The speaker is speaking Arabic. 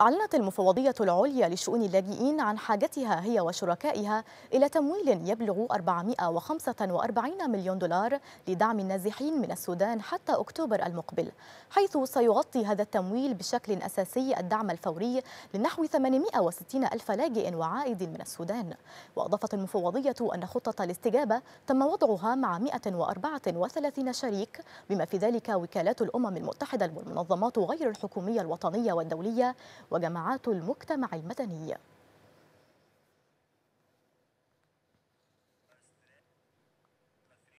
أعلنت المفوضية العليا لشؤون اللاجئين عن حاجتها هي وشركائها إلى تمويل يبلغ 445 مليون دولار لدعم النازحين من السودان حتى أكتوبر المقبل حيث سيغطي هذا التمويل بشكل أساسي الدعم الفوري لنحو 860 ألف لاجئ وعائد من السودان وأضافت المفوضية أن خطة الاستجابة تم وضعها مع 134 شريك بما في ذلك وكالات الأمم المتحدة والمنظمات غير الحكومية الوطنية والدولية وجماعات المجتمع المدني